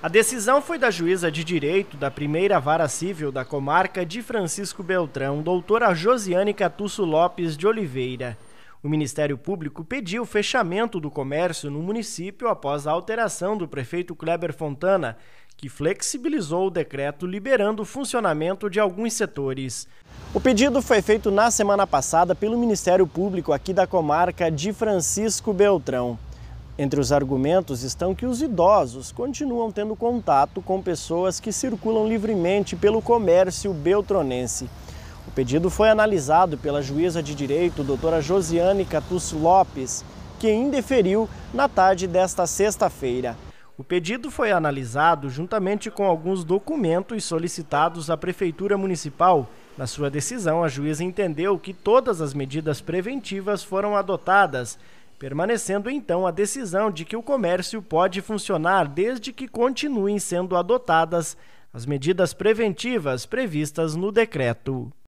A decisão foi da juíza de direito da primeira vara civil da comarca de Francisco Beltrão, doutora Josiane Catusso Lopes de Oliveira. O Ministério Público pediu o fechamento do comércio no município após a alteração do prefeito Kleber Fontana, que flexibilizou o decreto liberando o funcionamento de alguns setores. O pedido foi feito na semana passada pelo Ministério Público aqui da comarca de Francisco Beltrão. Entre os argumentos estão que os idosos continuam tendo contato com pessoas que circulam livremente pelo comércio beltronense. O pedido foi analisado pela juíza de direito, doutora Josiane Catus Lopes, que indeferiu na tarde desta sexta-feira. O pedido foi analisado juntamente com alguns documentos solicitados à Prefeitura Municipal. Na sua decisão, a juíza entendeu que todas as medidas preventivas foram adotadas permanecendo então a decisão de que o comércio pode funcionar desde que continuem sendo adotadas as medidas preventivas previstas no decreto.